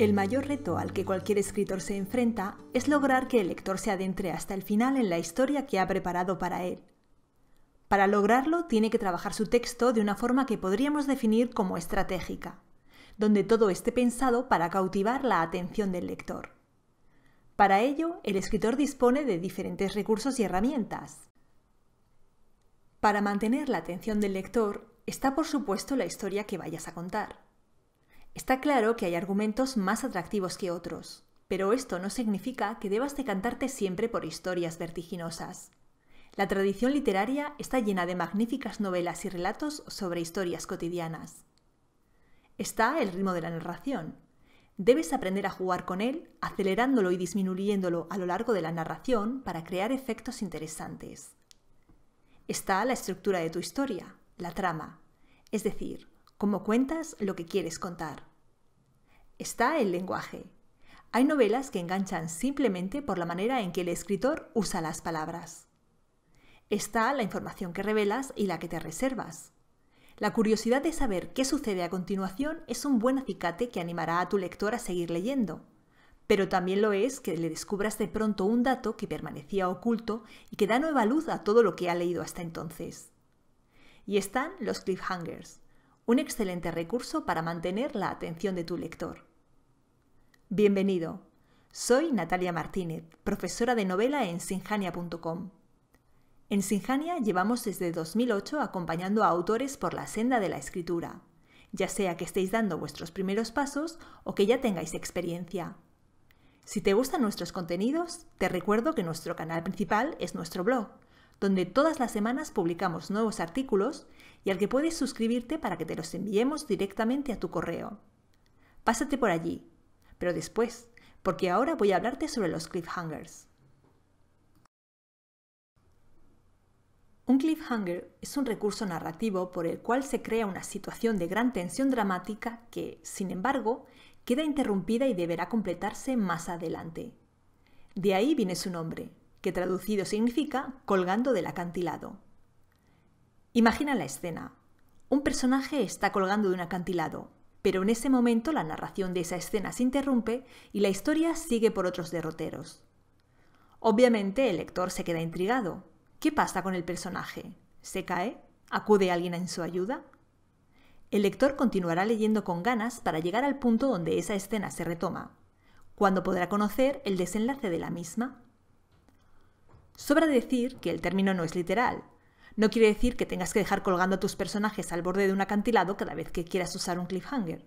El mayor reto al que cualquier escritor se enfrenta es lograr que el lector se adentre hasta el final en la historia que ha preparado para él. Para lograrlo tiene que trabajar su texto de una forma que podríamos definir como estratégica, donde todo esté pensado para cautivar la atención del lector. Para ello, el escritor dispone de diferentes recursos y herramientas. Para mantener la atención del lector está por supuesto la historia que vayas a contar Está claro que hay argumentos más atractivos que otros, pero esto no significa que debas de cantarte siempre por historias vertiginosas. La tradición literaria está llena de magníficas novelas y relatos sobre historias cotidianas. Está el ritmo de la narración. Debes aprender a jugar con él, acelerándolo y disminuyéndolo a lo largo de la narración para crear efectos interesantes. Está la estructura de tu historia, la trama, es decir, cómo cuentas lo que quieres contar. Está el lenguaje. Hay novelas que enganchan simplemente por la manera en que el escritor usa las palabras. Está la información que revelas y la que te reservas. La curiosidad de saber qué sucede a continuación es un buen acicate que animará a tu lector a seguir leyendo, pero también lo es que le descubras de pronto un dato que permanecía oculto y que da nueva luz a todo lo que ha leído hasta entonces. Y están los cliffhangers, un excelente recurso para mantener la atención de tu lector. Bienvenido. Soy Natalia Martínez, profesora de novela en sinjania.com. En Sinjania llevamos desde 2008 acompañando a autores por la senda de la escritura, ya sea que estéis dando vuestros primeros pasos o que ya tengáis experiencia. Si te gustan nuestros contenidos, te recuerdo que nuestro canal principal es nuestro blog, donde todas las semanas publicamos nuevos artículos y al que puedes suscribirte para que te los enviemos directamente a tu correo. Pásate por allí, pero después, porque ahora voy a hablarte sobre los cliffhangers. Un cliffhanger es un recurso narrativo por el cual se crea una situación de gran tensión dramática que, sin embargo, queda interrumpida y deberá completarse más adelante. De ahí viene su nombre, que traducido significa colgando del acantilado. Imagina la escena. Un personaje está colgando de un acantilado, pero en ese momento la narración de esa escena se interrumpe y la historia sigue por otros derroteros. Obviamente el lector se queda intrigado. ¿Qué pasa con el personaje? ¿Se cae? ¿Acude alguien en su ayuda? El lector continuará leyendo con ganas para llegar al punto donde esa escena se retoma, cuando podrá conocer el desenlace de la misma. Sobra decir que el término no es literal. No quiere decir que tengas que dejar colgando a tus personajes al borde de un acantilado cada vez que quieras usar un cliffhanger.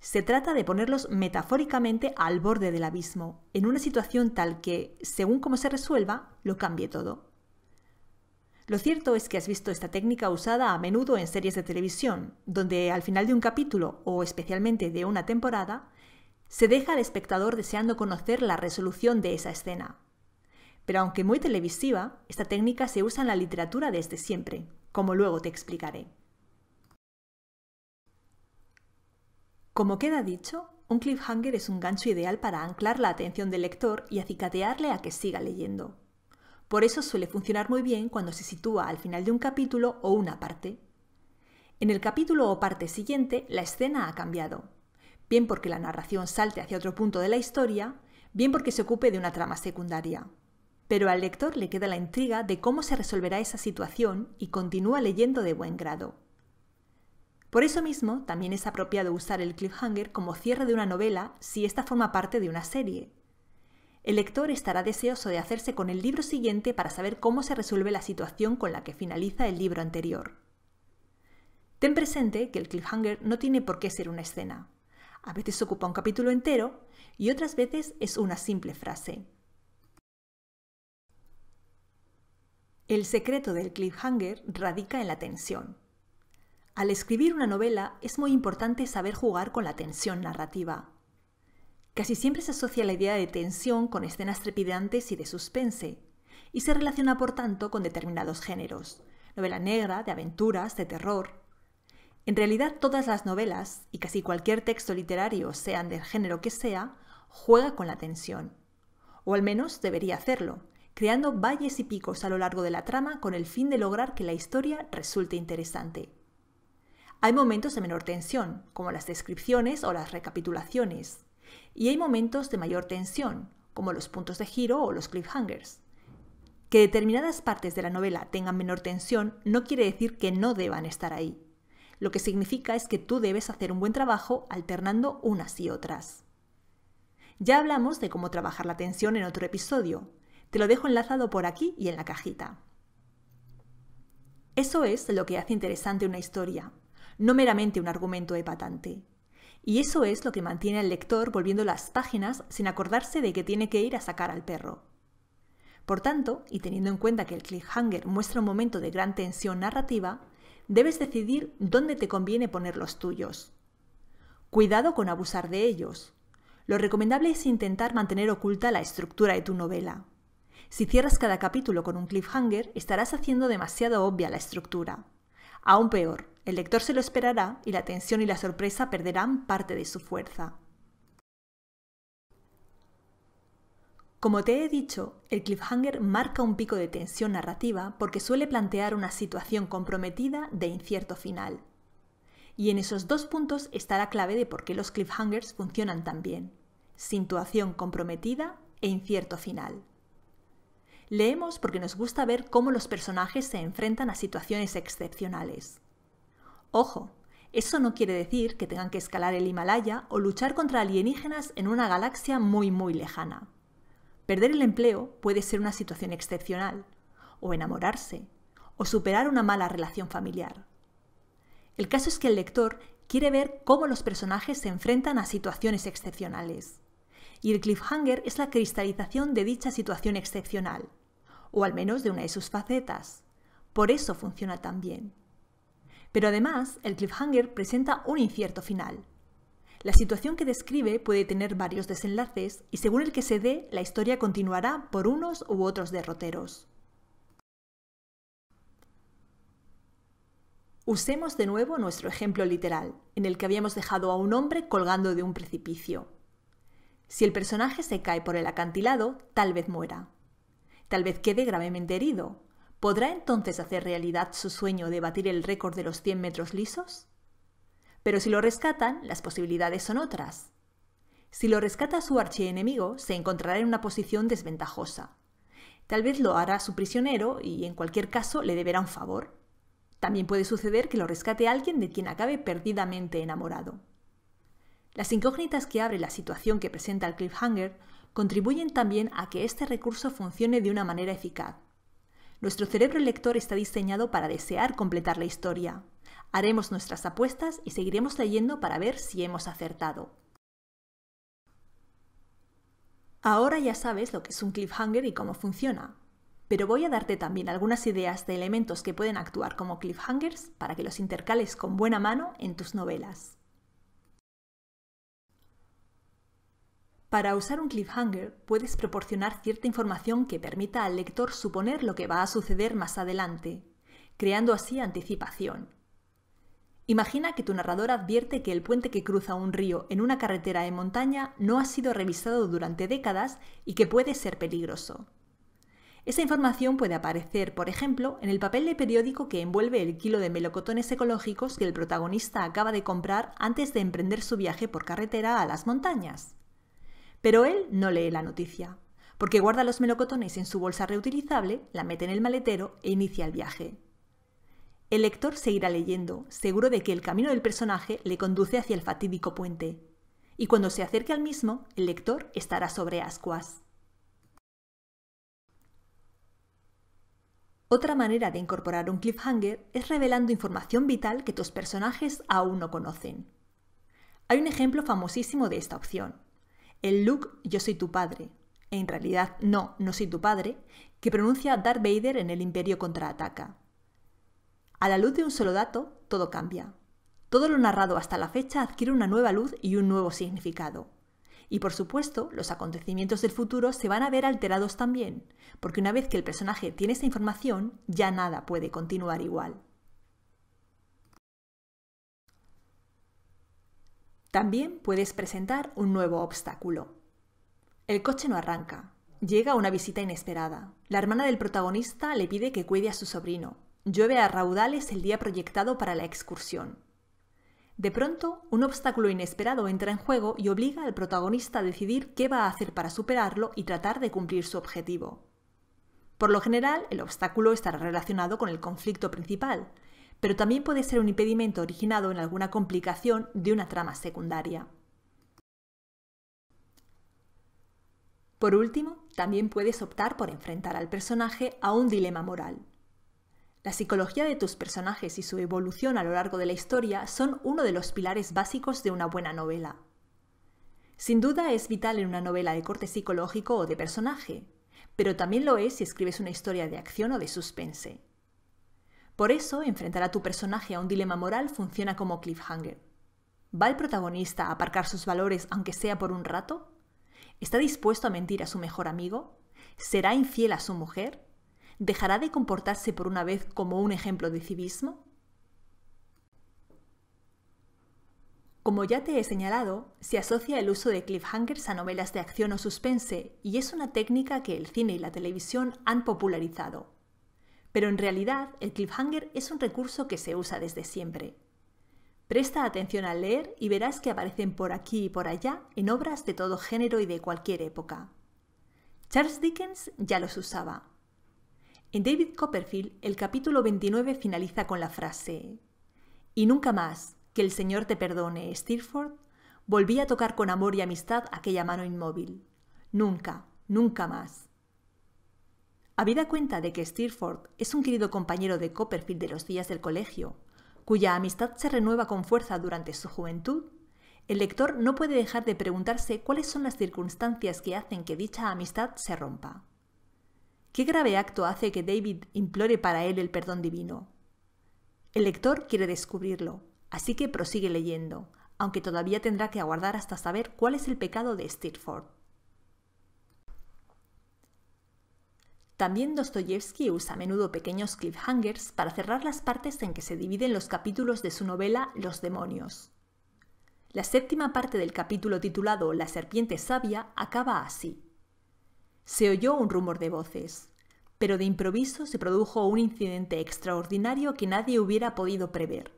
Se trata de ponerlos metafóricamente al borde del abismo, en una situación tal que, según cómo se resuelva, lo cambie todo. Lo cierto es que has visto esta técnica usada a menudo en series de televisión, donde al final de un capítulo, o especialmente de una temporada, se deja al espectador deseando conocer la resolución de esa escena, pero aunque muy televisiva, esta técnica se usa en la literatura desde siempre, como luego te explicaré. Como queda dicho, un cliffhanger es un gancho ideal para anclar la atención del lector y acicatearle a que siga leyendo. Por eso suele funcionar muy bien cuando se sitúa al final de un capítulo o una parte. En el capítulo o parte siguiente, la escena ha cambiado, bien porque la narración salte hacia otro punto de la historia, bien porque se ocupe de una trama secundaria pero al lector le queda la intriga de cómo se resolverá esa situación y continúa leyendo de buen grado. Por eso mismo, también es apropiado usar el cliffhanger como cierre de una novela si ésta forma parte de una serie. El lector estará deseoso de hacerse con el libro siguiente para saber cómo se resuelve la situación con la que finaliza el libro anterior. Ten presente que el cliffhanger no tiene por qué ser una escena. A veces ocupa un capítulo entero y otras veces es una simple frase. El secreto del cliffhanger radica en la tensión. Al escribir una novela es muy importante saber jugar con la tensión narrativa. Casi siempre se asocia la idea de tensión con escenas trepidantes y de suspense, y se relaciona por tanto con determinados géneros, novela negra, de aventuras, de terror. En realidad todas las novelas, y casi cualquier texto literario, sean del género que sea, juega con la tensión. O al menos debería hacerlo, creando valles y picos a lo largo de la trama con el fin de lograr que la historia resulte interesante. Hay momentos de menor tensión, como las descripciones o las recapitulaciones, y hay momentos de mayor tensión, como los puntos de giro o los cliffhangers. Que determinadas partes de la novela tengan menor tensión no quiere decir que no deban estar ahí. Lo que significa es que tú debes hacer un buen trabajo alternando unas y otras. Ya hablamos de cómo trabajar la tensión en otro episodio, te lo dejo enlazado por aquí y en la cajita. Eso es lo que hace interesante una historia, no meramente un argumento epatante. Y eso es lo que mantiene al lector volviendo las páginas sin acordarse de que tiene que ir a sacar al perro. Por tanto, y teniendo en cuenta que el cliffhanger muestra un momento de gran tensión narrativa, debes decidir dónde te conviene poner los tuyos. Cuidado con abusar de ellos. Lo recomendable es intentar mantener oculta la estructura de tu novela. Si cierras cada capítulo con un cliffhanger, estarás haciendo demasiado obvia la estructura. Aún peor, el lector se lo esperará y la tensión y la sorpresa perderán parte de su fuerza. Como te he dicho, el cliffhanger marca un pico de tensión narrativa porque suele plantear una situación comprometida de incierto final. Y en esos dos puntos está la clave de por qué los cliffhangers funcionan tan bien. Situación comprometida e incierto final. Leemos porque nos gusta ver cómo los personajes se enfrentan a situaciones excepcionales. Ojo, eso no quiere decir que tengan que escalar el Himalaya o luchar contra alienígenas en una galaxia muy muy lejana. Perder el empleo puede ser una situación excepcional, o enamorarse, o superar una mala relación familiar. El caso es que el lector quiere ver cómo los personajes se enfrentan a situaciones excepcionales. Y el cliffhanger es la cristalización de dicha situación excepcional, o al menos de una de sus facetas. Por eso funciona tan bien. Pero además, el cliffhanger presenta un incierto final. La situación que describe puede tener varios desenlaces y según el que se dé, la historia continuará por unos u otros derroteros. Usemos de nuevo nuestro ejemplo literal, en el que habíamos dejado a un hombre colgando de un precipicio. Si el personaje se cae por el acantilado, tal vez muera. Tal vez quede gravemente herido. ¿Podrá entonces hacer realidad su sueño de batir el récord de los 100 metros lisos? Pero si lo rescatan, las posibilidades son otras. Si lo rescata su archienemigo, se encontrará en una posición desventajosa. Tal vez lo hará su prisionero y, en cualquier caso, le deberá un favor. También puede suceder que lo rescate alguien de quien acabe perdidamente enamorado. Las incógnitas que abre la situación que presenta el cliffhanger contribuyen también a que este recurso funcione de una manera eficaz. Nuestro cerebro lector está diseñado para desear completar la historia. Haremos nuestras apuestas y seguiremos leyendo para ver si hemos acertado. Ahora ya sabes lo que es un cliffhanger y cómo funciona, pero voy a darte también algunas ideas de elementos que pueden actuar como cliffhangers para que los intercales con buena mano en tus novelas. Para usar un cliffhanger puedes proporcionar cierta información que permita al lector suponer lo que va a suceder más adelante, creando así anticipación. Imagina que tu narrador advierte que el puente que cruza un río en una carretera de montaña no ha sido revisado durante décadas y que puede ser peligroso. Esa información puede aparecer, por ejemplo, en el papel de periódico que envuelve el kilo de melocotones ecológicos que el protagonista acaba de comprar antes de emprender su viaje por carretera a las montañas. Pero él no lee la noticia, porque guarda los melocotones en su bolsa reutilizable, la mete en el maletero e inicia el viaje. El lector seguirá leyendo, seguro de que el camino del personaje le conduce hacia el fatídico puente, y cuando se acerque al mismo, el lector estará sobre ascuas. Otra manera de incorporar un cliffhanger es revelando información vital que tus personajes aún no conocen. Hay un ejemplo famosísimo de esta opción el look Yo soy tu padre, en realidad no, no soy tu padre, que pronuncia Darth Vader en el Imperio contraataca. A la luz de un solo dato, todo cambia. Todo lo narrado hasta la fecha adquiere una nueva luz y un nuevo significado. Y por supuesto, los acontecimientos del futuro se van a ver alterados también, porque una vez que el personaje tiene esta información, ya nada puede continuar igual. También puedes presentar un nuevo obstáculo. El coche no arranca. Llega una visita inesperada. La hermana del protagonista le pide que cuide a su sobrino. Llueve a raudales el día proyectado para la excursión. De pronto, un obstáculo inesperado entra en juego y obliga al protagonista a decidir qué va a hacer para superarlo y tratar de cumplir su objetivo. Por lo general, el obstáculo estará relacionado con el conflicto principal, pero también puede ser un impedimento originado en alguna complicación de una trama secundaria. Por último, también puedes optar por enfrentar al personaje a un dilema moral. La psicología de tus personajes y su evolución a lo largo de la historia son uno de los pilares básicos de una buena novela. Sin duda es vital en una novela de corte psicológico o de personaje, pero también lo es si escribes una historia de acción o de suspense. Por eso, enfrentar a tu personaje a un dilema moral funciona como cliffhanger. ¿Va el protagonista a aparcar sus valores aunque sea por un rato? ¿Está dispuesto a mentir a su mejor amigo? ¿Será infiel a su mujer? ¿Dejará de comportarse por una vez como un ejemplo de civismo? Como ya te he señalado, se asocia el uso de cliffhangers a novelas de acción o suspense y es una técnica que el cine y la televisión han popularizado. Pero en realidad el cliffhanger es un recurso que se usa desde siempre. Presta atención al leer y verás que aparecen por aquí y por allá en obras de todo género y de cualquier época. Charles Dickens ya los usaba. En David Copperfield el capítulo 29 finaliza con la frase Y nunca más, que el Señor te perdone, Steerforth, volví a tocar con amor y amistad aquella mano inmóvil. Nunca, nunca más. Habida cuenta de que Steerforth es un querido compañero de Copperfield de los días del colegio, cuya amistad se renueva con fuerza durante su juventud, el lector no puede dejar de preguntarse cuáles son las circunstancias que hacen que dicha amistad se rompa. ¿Qué grave acto hace que David implore para él el perdón divino? El lector quiere descubrirlo, así que prosigue leyendo, aunque todavía tendrá que aguardar hasta saber cuál es el pecado de Steerforth. También Dostoyevsky usa a menudo pequeños cliffhangers para cerrar las partes en que se dividen los capítulos de su novela Los demonios. La séptima parte del capítulo titulado La serpiente sabia acaba así. Se oyó un rumor de voces, pero de improviso se produjo un incidente extraordinario que nadie hubiera podido prever.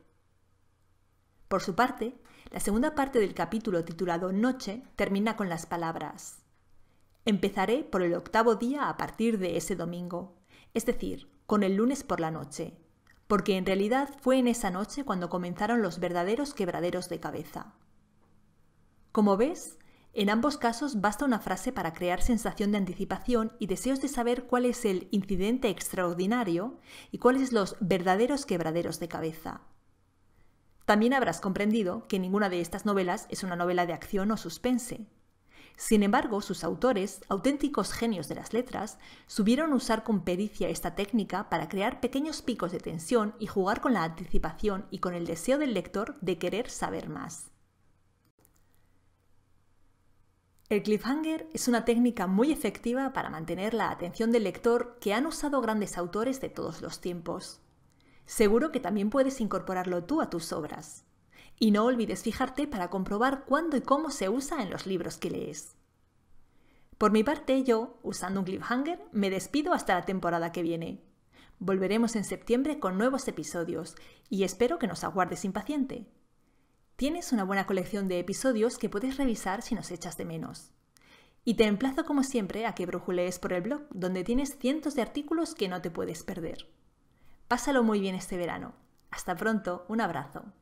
Por su parte, la segunda parte del capítulo titulado Noche termina con las palabras Empezaré por el octavo día a partir de ese domingo, es decir, con el lunes por la noche, porque en realidad fue en esa noche cuando comenzaron los verdaderos quebraderos de cabeza. Como ves, en ambos casos basta una frase para crear sensación de anticipación y deseos de saber cuál es el incidente extraordinario y cuáles los verdaderos quebraderos de cabeza. También habrás comprendido que ninguna de estas novelas es una novela de acción o suspense, sin embargo, sus autores, auténticos genios de las letras, subieron usar con pericia esta técnica para crear pequeños picos de tensión y jugar con la anticipación y con el deseo del lector de querer saber más. El cliffhanger es una técnica muy efectiva para mantener la atención del lector que han usado grandes autores de todos los tiempos. Seguro que también puedes incorporarlo tú a tus obras. Y no olvides fijarte para comprobar cuándo y cómo se usa en los libros que lees. Por mi parte, yo, usando un cliffhanger, me despido hasta la temporada que viene. Volveremos en septiembre con nuevos episodios y espero que nos aguardes impaciente. Tienes una buena colección de episodios que puedes revisar si nos echas de menos. Y te emplazo como siempre a que brujulees por el blog, donde tienes cientos de artículos que no te puedes perder. Pásalo muy bien este verano. Hasta pronto, un abrazo.